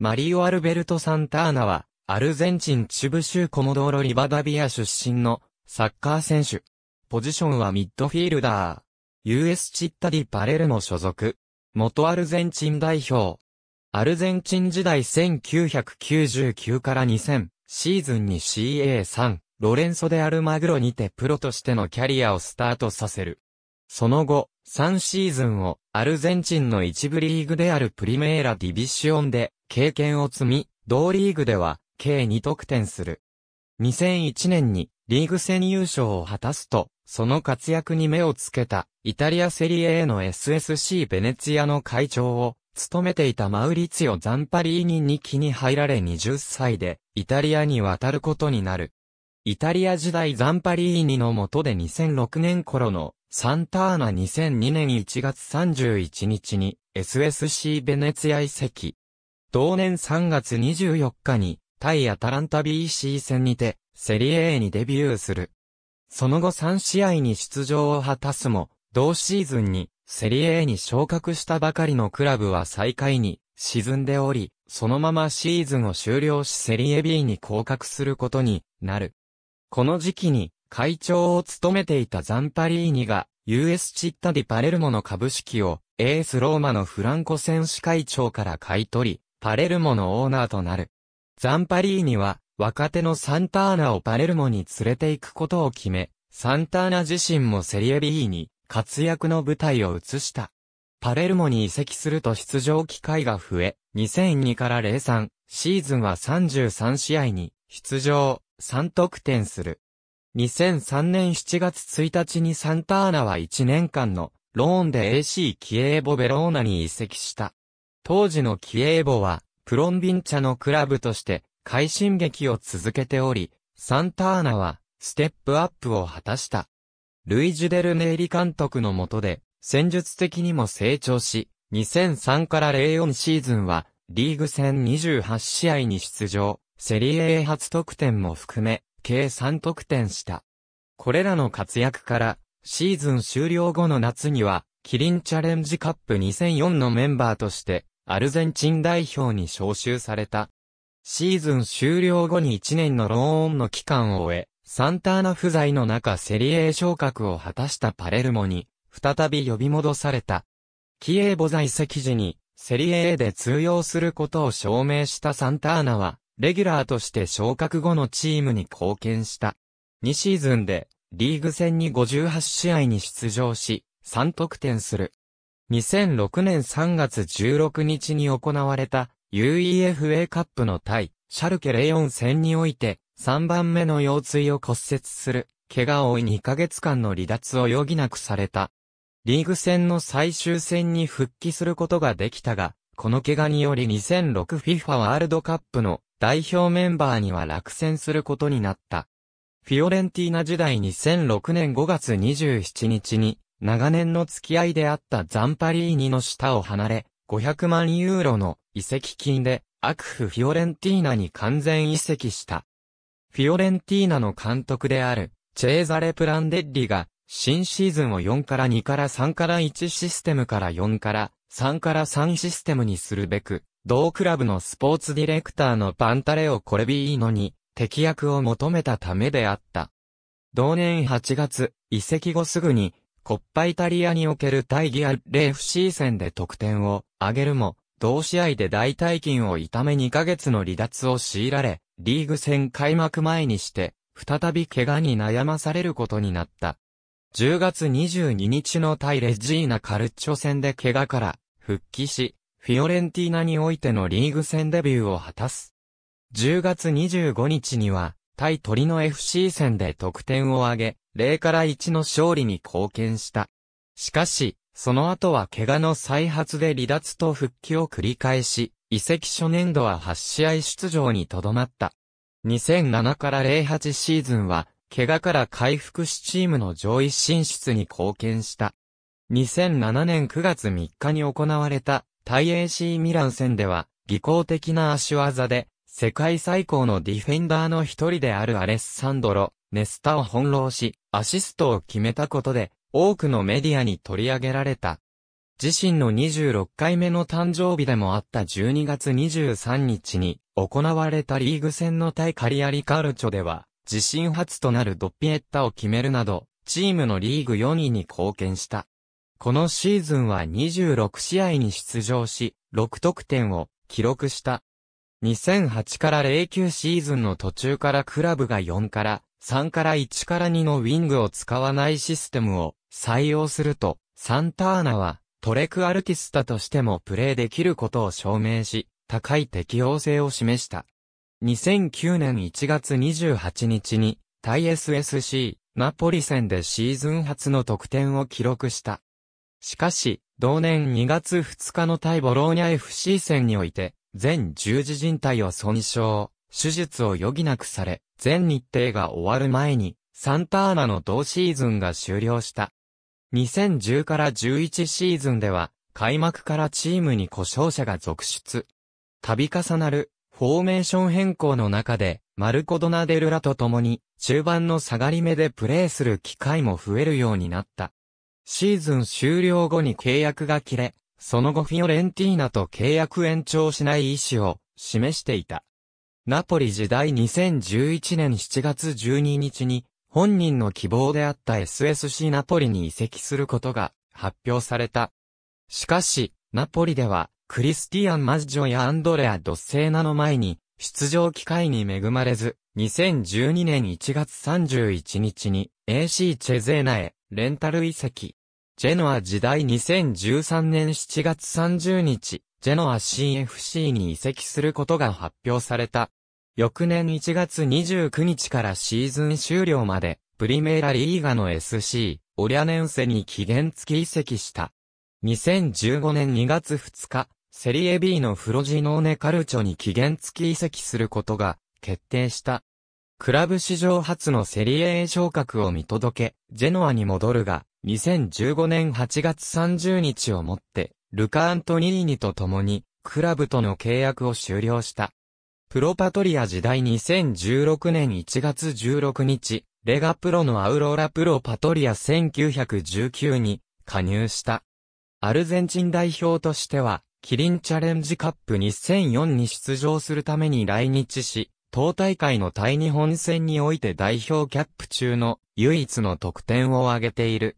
マリオ・アルベルト・サンターナは、アルゼンチンチュブ州コモドーロ・リバダビア出身のサッカー選手。ポジションはミッドフィールダー。US チッタディ・パレルの所属。元アルゼンチン代表。アルゼンチン時代1999から2000シーズンに CA3、ロレンソ・デ・アルマグロにてプロとしてのキャリアをスタートさせる。その後、3シーズンをアルゼンチンの一部リーグであるプリメーラ・ディビシオンで経験を積み、同リーグでは、計2得点する。2001年にリーグ戦優勝を果たすと、その活躍に目をつけた、イタリアセリエ A の SSC ベネツィアの会長を、務めていたマウリツィオ・ザンパリーニに気に入られ20歳で、イタリアに渡ることになる。イタリア時代ザンパリーニの下で2006年頃のサンターナ2002年1月31日に SSC ベネツィア遺跡同年3月24日に、対アタランタ BC 戦にて、セリエ A にデビューする。その後3試合に出場を果たすも、同シーズンに、セリエ A に昇格したばかりのクラブは最下位に沈んでおり、そのままシーズンを終了しセリエ B に降格することになる。この時期に会長を務めていたザンパリーニが US チッタディパレルモの株式をエースローマのフランコ選手会長から買い取り、パレルモのオーナーとなる。ザンパリーニは、若手のサンターナをパレルモに連れて行くことを決め、サンターナ自身もセリエ B に活躍の舞台を移した。パレルモに移籍すると出場機会が増え、2002から03シーズンは33試合に出場、3得点する。2003年7月1日にサンターナは1年間のローンで AC キエーボベローナに移籍した。当時のキエーボは、プロンビンチャのクラブとして、快進撃を続けており、サンターナは、ステップアップを果たした。ルイジュデルネイリ監督の下で、戦術的にも成長し、2003から04シーズンは、リーグ戦28試合に出場、セリエ A 初得点も含め、計3得点した。これらの活躍から、シーズン終了後の夏には、キリンチャレンジカップ2004のメンバーとして、アルゼンチン代表に招集された。シーズン終了後に1年のローンの期間を終え、サンターナ不在の中セリエ昇格を果たしたパレルモに、再び呼び戻された。キエーボ在籍時に、セリエで通用することを証明したサンターナは、レギュラーとして昇格後のチームに貢献した。2シーズンで、リーグ戦に58試合に出場し、3得点する。2006年3月16日に行われた UEFA カップの対シャルケレヨン戦において3番目の腰椎を骨折する怪我を負い2ヶ月間の離脱を余儀なくされた。リーグ戦の最終戦に復帰することができたが、この怪我により 2006FIFA ワールドカップの代表メンバーには落選することになった。フィオレンティーナ時代2006年5月27日に長年の付き合いであったザンパリーニの下を離れ、500万ユーロの遺跡金で、悪クフィオレンティーナに完全移籍した。フィオレンティーナの監督である、チェーザレ・プランデッリが、新シーズンを4から2から3から1システムから4から3から3システムにするべく、同クラブのスポーツディレクターのバンタレオ・コレビーノに、適役を求めたためであった。同年8月、移籍後すぐに、コッパイタリアにおける対ギアレ FC 戦で得点を上げるも、同試合で大体勤を痛め2ヶ月の離脱を強いられ、リーグ戦開幕前にして、再び怪我に悩まされることになった。10月22日の対レジーナカルチョ戦で怪我から復帰し、フィオレンティーナにおいてのリーグ戦デビューを果たす。10月25日には、対鳥の FC 戦で得点を挙げ、0から1の勝利に貢献した。しかし、その後は怪我の再発で離脱と復帰を繰り返し、移籍初年度は8試合出場にとどまった。2007から08シーズンは、怪我から回復しチームの上位進出に貢献した。2007年9月3日に行われた、対 AC ミラン戦では、技巧的な足技で、世界最高のディフェンダーの一人であるアレッサンドロ、ネスタを翻弄し、アシストを決めたことで、多くのメディアに取り上げられた。自身の26回目の誕生日でもあった12月23日に行われたリーグ戦の対カリアリカルチョでは、自身初となるドッピエッタを決めるなど、チームのリーグ4位に貢献した。このシーズンは26試合に出場し、6得点を記録した。2008から09シーズンの途中からクラブが4から3から1から2のウィングを使わないシステムを採用すると、サンターナはトレクアルティスタとしてもプレーできることを証明し、高い適応性を示した。2009年1月28日に、対 SSC、ナポリ戦でシーズン初の得点を記録した。しかし、同年2月2日の対ボローニャ FC 戦において、全十字靭帯を損傷、手術を余儀なくされ、全日程が終わる前に、サンターナの同シーズンが終了した。2010から11シーズンでは、開幕からチームに故障者が続出。度重なる、フォーメーション変更の中で、マルコドナデルラと共に、中盤の下がり目でプレーする機会も増えるようになった。シーズン終了後に契約が切れ、その後フィオレンティーナと契約延長しない意思を示していた。ナポリ時代2011年7月12日に本人の希望であった SSC ナポリに移籍することが発表された。しかし、ナポリではクリスティアン・マジョやアンドレア・ドッセーナの前に出場機会に恵まれず、2012年1月31日に AC チェゼーナへレンタル移籍。ジェノア時代2013年7月30日、ジェノア CFC に移籍することが発表された。翌年1月29日からシーズン終了まで、プリメーラリーガの SC、オリャネンセに期限付き移籍した。2015年2月2日、セリエ B のフロジノーネカルチョに期限付き移籍することが決定した。クラブ史上初のセリエ A 昇格を見届け、ジェノアに戻るが、2015年8月30日をもって、ルカ・アントニーニと共に、クラブとの契約を終了した。プロパトリア時代2016年1月16日、レガプロのアウローラプロパトリア1919に加入した。アルゼンチン代表としては、キリンチャレンジカップ2004に出場するために来日し、党大会の対日本戦において代表キャップ中の唯一の得点を挙げている。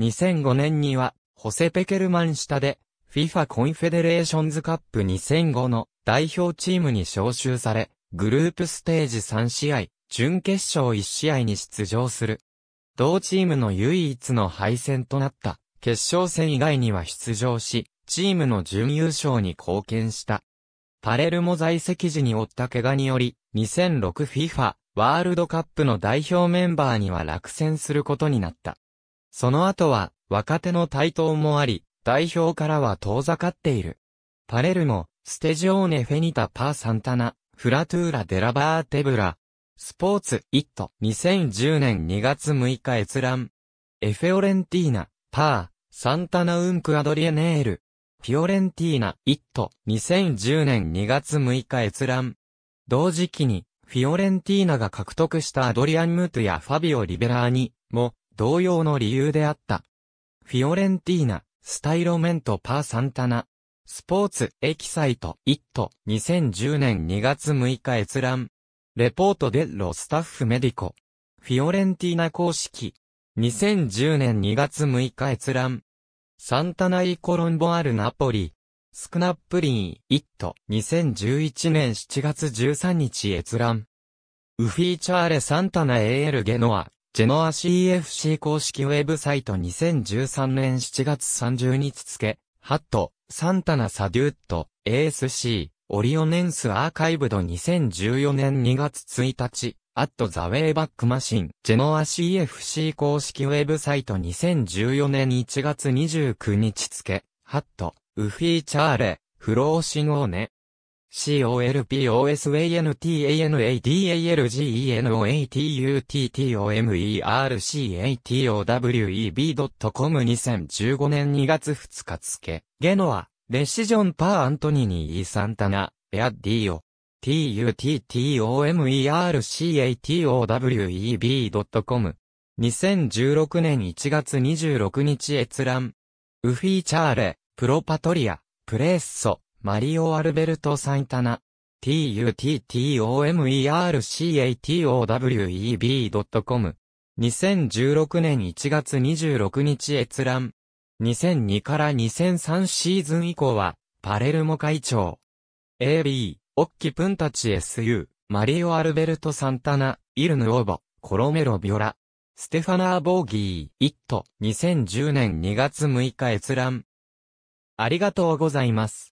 2005年には、ホセ・ペケルマン下で、FIFA コンフェデレーションズカップ2005の代表チームに招集され、グループステージ3試合、準決勝1試合に出場する。同チームの唯一の敗戦となった決勝戦以外には出場し、チームの準優勝に貢献した。パレルモ在籍時に負った怪我により、2006FIFA ワールドカップの代表メンバーには落選することになった。その後は、若手の台頭もあり、代表からは遠ざかっている。パレルモ、ステジオーネ・フェニタ・パー・サンタナ、フラトゥーラ・デラバー・テブラ。スポーツ、イット、2010年2月6日閲覧。エフェオレンティーナ、パー、サンタナ・ウンク・アドリエネール。フィオレンティーナ、イット、2010年2月6日閲覧。同時期に、フィオレンティーナが獲得したアドリアン・ムートやファビオ・リベラーニも、同様の理由であった。フィオレンティーナ、スタイロメントパーサンタナ、スポーツ、エキサイト、イット、2010年2月6日閲覧。レポートデロスタッフメディコ。フィオレンティーナ公式。2010年2月6日閲覧。サンタナイコロンボアルナポリ。スクナップリン、イット、2011年7月13日閲覧。ウフィーチャーレサンタナエールゲノア。ジェノア CFC 公式ウェブサイト2013年7月30日付、ハット、サンタナサデュット、ASC、オリオネンスアーカイブド2014年2月1日、アットザウェイバックマシン、ジェノア CFC 公式ウェブサイト2014年1月29日付、ハット、ウフィーチャーレ、フローシノーネ、c o l p o s s a n a t n a t u t t o m e r c a t o w e b c o m 2 0 1 5年2月2日付、ゲノア、レシジョン・パー・アントニニー・サンタナ、エア・ディオ。tuttomercatoweb.com 2016年1月26日閲覧。ウフィーチャーレ、プロパトリア、プレッソ。マリオ・アルベルト・サンタナ、tuttomercatoweb.com。2016年1月26日閲覧。2002から2003シーズン以降は、パレルモ会長。AB、オッキプンタチ SU、マリオ・アルベルト・サンタナ、イルヌ・オーボ、コロメロ・ビョラ。ステファナー・ボーギー、イット、2010年2月6日閲覧。ありがとうございます。